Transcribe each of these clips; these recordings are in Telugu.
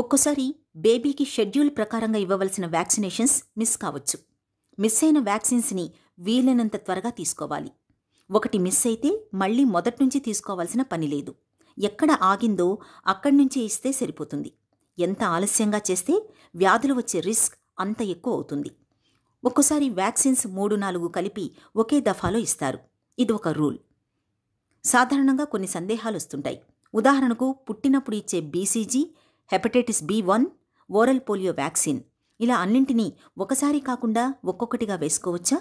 ఒక్కోసారి బేబీకి షెడ్యూల్ ప్రకారంగా ఇవ్వవలసిన వ్యాక్సినేషన్స్ మిస్ కావచ్చు మిస్ అయిన వ్యాక్సిన్స్ని వీలైనంత త్వరగా తీసుకోవాలి ఒకటి మిస్ అయితే మళ్ళీ మొదటి నుంచి తీసుకోవాల్సిన పని లేదు ఎక్కడ ఆగిందో అక్కడి నుంచే ఇస్తే సరిపోతుంది ఎంత ఆలస్యంగా చేస్తే వ్యాధులు వచ్చే రిస్క్ అంత ఎక్కువ అవుతుంది ఒక్కోసారి వ్యాక్సిన్స్ మూడు నాలుగు కలిపి ఒకే దఫాలో ఇస్తారు ఇది ఒక రూల్ సాధారణంగా కొన్ని సందేహాలు వస్తుంటాయి ఉదాహరణకు పుట్టినప్పుడు ఇచ్చే BCG hepatitis B one oral polio vaccine ఇలా అన్నింటినీ ఒకసారి కాకుండా ఒక్కొక్కటిగా వేసుకోవచ్చా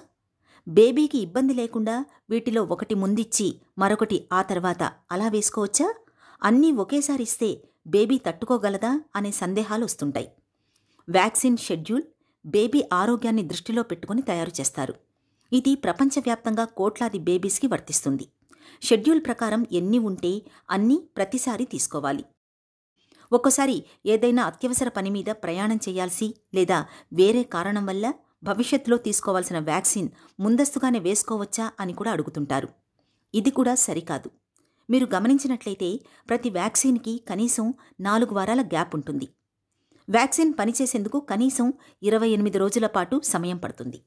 బేబీకి ఇబ్బంది లేకుండా వీటిలో ఒకటి ముందిచ్చి మరొకటి ఆ తర్వాత అలా వేసుకోవచ్చా అన్నీ ఒకేసారి ఇస్తే బేబీ తట్టుకోగలదా అనే సందేహాలు వస్తుంటాయి వ్యాక్సిన్ షెడ్యూల్ బేబీ ఆరోగ్యాన్ని దృష్టిలో పెట్టుకుని తయారు చేస్తారు ఇది ప్రపంచవ్యాప్తంగా కోట్లాది బేబీస్కి వర్తిస్తుంది షెడ్యూల్ ప్రకారం ఎన్ని ఉంటే అన్నీ ప్రతిసారి తీసుకోవాలి ఒక్కోసారి ఏదైనా అత్యవసర పని మీద ప్రయాణం చేయాల్సి లేదా వేరే కారణం వల్ల భవిష్యత్తులో తీసుకోవాల్సిన వ్యాక్సిన్ ముందస్తుగానే వేసుకోవచ్చా అని కూడా అడుగుతుంటారు ఇది కూడా సరికాదు మీరు గమనించినట్లయితే ప్రతి వ్యాక్సిన్కి కనీసం నాలుగు వారాల గ్యాప్ ఉంటుంది వ్యాక్సిన్ పనిచేసేందుకు కనీసం ఇరవై ఎనిమిది రోజుల పాటు సమయం పడుతుంది